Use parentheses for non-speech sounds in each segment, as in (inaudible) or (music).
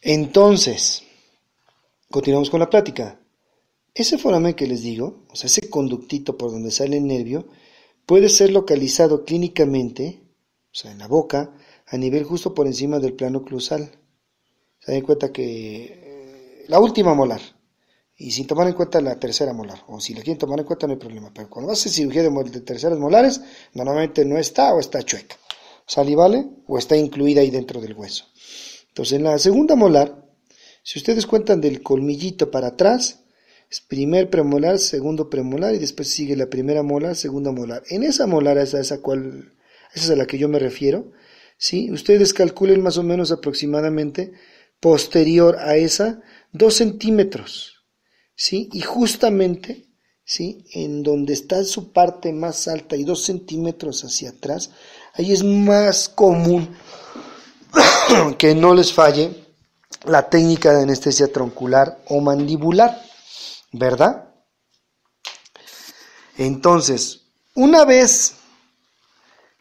Entonces, continuamos con la plática. Ese foramen que les digo, o sea, ese conductito por donde sale el nervio, puede ser localizado clínicamente, o sea, en la boca, a nivel justo por encima del plano clusal. Se dan cuenta que eh, la última molar, y sin tomar en cuenta la tercera molar, o si la quieren tomar en cuenta no hay problema, pero cuando hace cirugía de, de terceras molares, normalmente no está o está chueca, salivale, ¿vale? o está incluida ahí dentro del hueso. Entonces, en la segunda molar, si ustedes cuentan del colmillito para atrás, es primer premolar, segundo premolar y después sigue la primera molar, segunda molar. En esa molar, esa, esa, cual, esa es a la que yo me refiero, ¿sí? ustedes calculen más o menos aproximadamente posterior a esa, dos centímetros, ¿sí? Y justamente, ¿sí? En donde está su parte más alta y dos centímetros hacia atrás, ahí es más común (clears throat) que no les falle la técnica de anestesia troncular o mandibular, ¿verdad? Entonces, una vez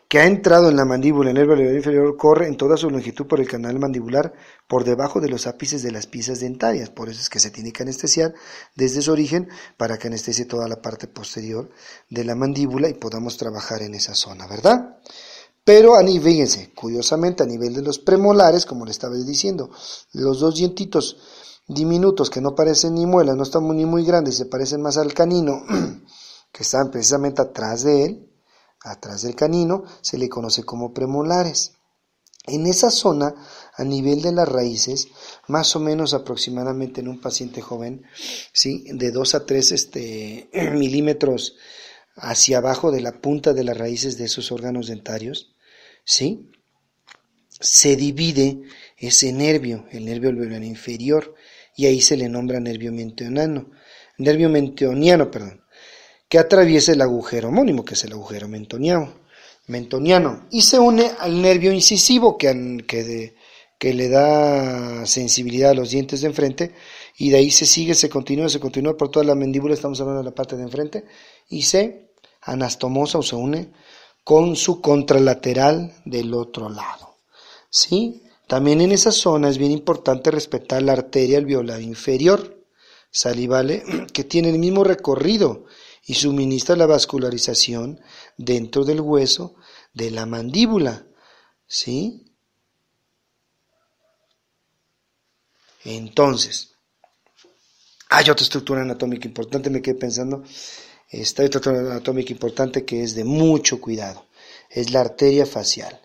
que ha entrado en la mandíbula, el nervio inferior, corre en toda su longitud por el canal mandibular, por debajo de los ápices de las piezas dentarias. Por eso es que se tiene que anestesiar desde su origen para que anestesie toda la parte posterior de la mandíbula y podamos trabajar en esa zona, ¿verdad? Pero a fíjense, curiosamente a nivel de los premolares, como le estaba diciendo, los dos dientitos diminutos que no parecen ni muelas, no están ni muy grandes, se parecen más al canino, (clears throat) que están precisamente atrás de él, atrás del canino, se le conoce como premolares. En esa zona, a nivel de las raíces, más o menos aproximadamente en un paciente joven, ¿sí? de 2 a 3 este, (clears throat) milímetros hacia abajo de la punta de las raíces de esos órganos dentarios, ¿sí? Se divide ese nervio, el nervio alveolar inferior, y ahí se le nombra nervio mentoniano, nervio mentoniano, perdón, que atraviesa el agujero homónimo, que es el agujero mentoniano, y se une al nervio incisivo que, que le da sensibilidad a los dientes de enfrente, y de ahí se sigue, se continúa, se continúa por toda la mandíbula, estamos hablando de la parte de enfrente, y se anastomosa o se une con su contralateral del otro lado. ¿Sí? También en esa zona es bien importante respetar la arteria alveolar inferior, salivale, (clears throat) que tiene el mismo recorrido y suministra la vascularización dentro del hueso de la mandíbula. ¿Sí? Entonces, hay otra estructura anatómica importante, me quedé pensando, Está otra otro anatómico importante que es de mucho cuidado, es la arteria facial.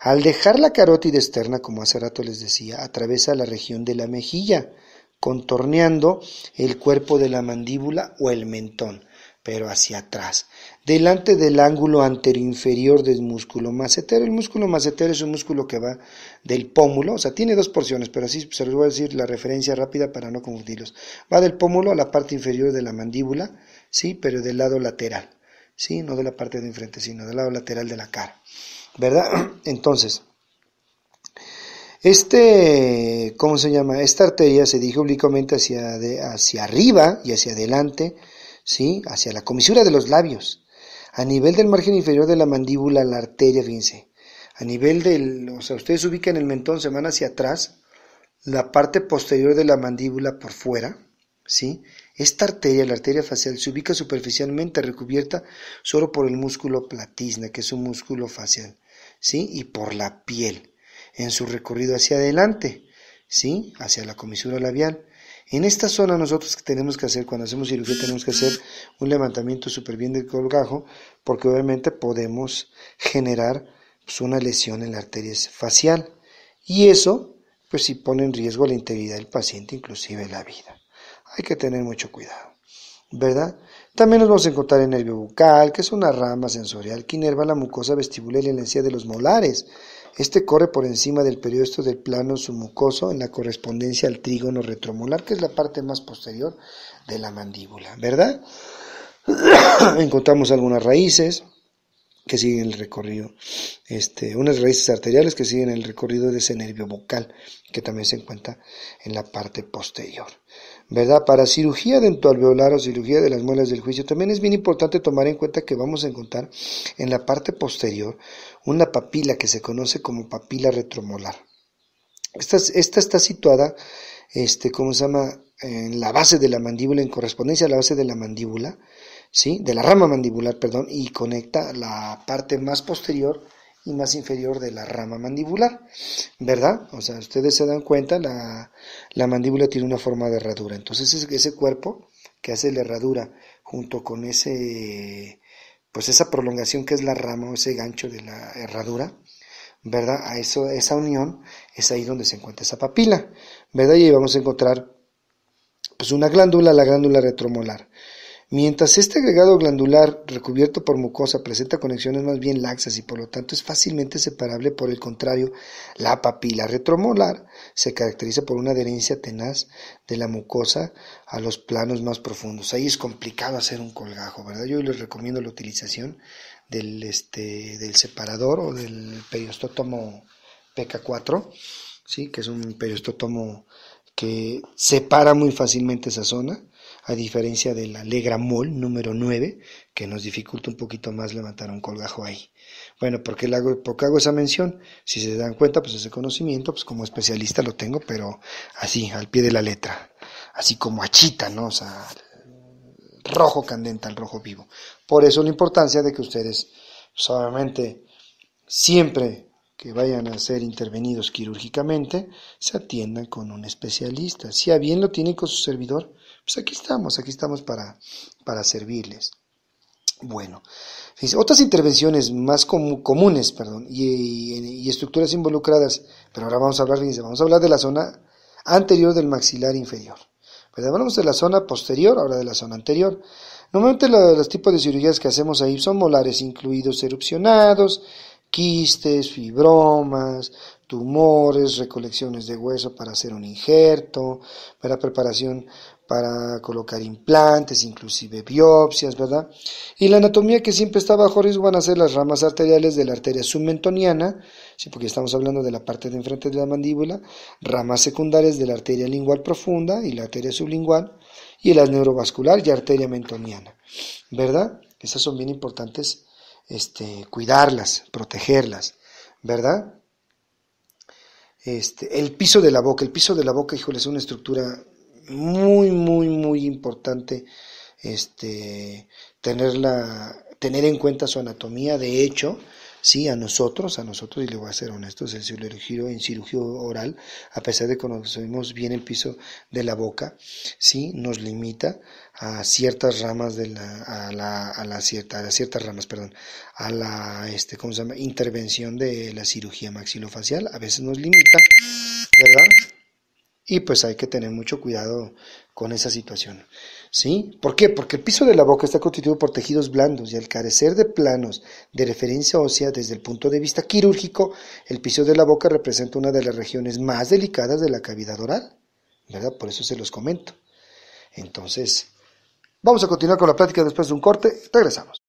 Al dejar la carótida externa, como hace rato les decía, atraviesa la región de la mejilla, contorneando el cuerpo de la mandíbula o el mentón, pero hacia atrás, delante del ángulo inferior del músculo macetero. El músculo macetero es un músculo que va del pómulo, o sea, tiene dos porciones, pero así se les voy a decir la referencia rápida para no confundirlos. Va del pómulo a la parte inferior de la mandíbula, ¿sí? Pero del lado lateral, ¿sí? No de la parte de enfrente, sino del lado lateral de la cara, ¿verdad? (clears throat) Entonces, este, ¿cómo se llama? Esta arteria se dirige oblicuamente hacia, hacia arriba y hacia adelante, ¿sí? Hacia la comisura de los labios. A nivel del margen inferior de la mandíbula, la arteria, fíjense. A nivel del, o sea, ustedes ubican el mentón, se van hacia atrás, la parte posterior de la mandíbula por fuera, ¿sí? Esta arteria, la arteria facial, se ubica superficialmente recubierta solo por el músculo platisna, que es un músculo facial, ¿sí? Y por la piel, en su recorrido hacia adelante, ¿sí? Hacia la comisura labial. En esta zona nosotros tenemos que hacer, cuando hacemos cirugía, tenemos que hacer un levantamiento súper bien del colgajo, porque obviamente podemos generar pues, una lesión en la arteria facial. Y eso, pues si pone en riesgo la integridad del paciente, inclusive la vida hay que tener mucho cuidado, ¿verdad? También nos vamos a encontrar el nervio bucal, que es una rama sensorial que inerva la mucosa vestibular y la encía de los molares. Este corre por encima del periodo del plano submucoso en la correspondencia al trígono retromolar, que es la parte más posterior de la mandíbula, ¿verdad? (clears throat) Encontramos algunas raíces que siguen el recorrido, este, unas raíces arteriales que siguen el recorrido de ese nervio bucal, que también se encuentra en la parte posterior. ¿verdad? Para cirugía alveolar o cirugía de las muelas del juicio, también es bien importante tomar en cuenta que vamos a encontrar en la parte posterior una papila que se conoce como papila retromolar. Esta, está situada, este, ¿cómo se llama? En la base de la mandíbula, en correspondencia a la base de la mandíbula, ¿sí? De la rama mandibular, perdón, y conecta la parte más posterior y más inferior de la rama mandibular, ¿verdad? O sea, ustedes se dan cuenta, la, mandíbula tiene una forma de herradura. Entonces ese cuerpo que hace la herradura junto con ese, pues esa prolongación que es la rama o ese gancho de la herradura, ¿verdad? A eso, esa unión es ahí donde se encuentra esa papila, ¿verdad? Y ahí vamos a encontrar pues una glándula, la glándula retromolar. Mientras este agregado glandular recubierto por mucosa presenta conexiones más bien laxas y por lo tanto es fácilmente separable, por el contrario, la papila retromolar se caracteriza por una adherencia tenaz de la mucosa a los planos más profundos. Ahí es complicado hacer un colgajo, ¿verdad? Yo les recomiendo la utilización del, este, del separador o del periostótomo PK4, ¿sí? que es un periostótomo que separa muy fácilmente esa zona a diferencia de la Legramol, número 9, que nos dificulta un poquito más levantar un colgajo ahí. Bueno, ¿por qué, hago, hago esa mención? Si se dan cuenta, pues ese conocimiento, pues como especialista lo tengo, pero así, al pie de la letra, así como achita, ¿no? O sea, rojo candente, al rojo vivo. Por eso la importancia de que ustedes, solamente, pues, obviamente, siempre que vayan a ser intervenidos quirúrgicamente se atiendan con un especialista. Si a bien lo tienen con su servidor, pues aquí estamos, aquí estamos para, para servirles. Bueno, otras intervenciones más comunes perdón, y, estructuras involucradas, pero ahora vamos a hablar, vamos a hablar de la zona anterior del maxilar inferior. Hablamos de la zona posterior, ahora de la zona anterior. Normalmente los tipos de cirugías que hacemos ahí son molares incluidos erupcionados, quistes, fibromas, tumores, recolecciones de hueso para hacer un injerto, para preparación para colocar implantes, inclusive biopsias, ¿verdad? Y la anatomía que siempre está bajo riesgo van a ser las ramas arteriales de la arteria submentoniana, ¿sí? porque estamos hablando de la parte de enfrente de la mandíbula, ramas secundarias de la arteria lingual profunda y la arteria sublingual, y la neurovascular y arteria mentoniana, ¿verdad? Esas son bien importantes este, cuidarlas, protegerlas, ¿verdad? Este, el piso de la boca, el piso de la boca, híjole, es una estructura muy, muy, muy importante este, tenerla, tener en cuenta su anatomía. De hecho, Sí, a nosotros, a nosotros, y le voy a ser honesto, es el cirugio, en cirugía oral, a pesar de que conocemos bien el piso de la boca, sí, nos limita a ciertas ramas de la, a la, a a ciertas ramas, perdón, a la, este, ¿cómo se llama? Intervención de la cirugía maxilofacial, a veces nos limita, ¿verdad? Y pues hay que tener mucho cuidado con esa situación. ¿Sí? ¿Por qué? Porque el piso de la boca está constituido por tejidos blandos y al carecer de planos de referencia ósea desde el punto de vista quirúrgico, el piso de la boca representa una de las regiones más delicadas de la cavidad oral. ¿Verdad? Por eso se los comento. Entonces, vamos a continuar con la plática después de un corte. Regresamos.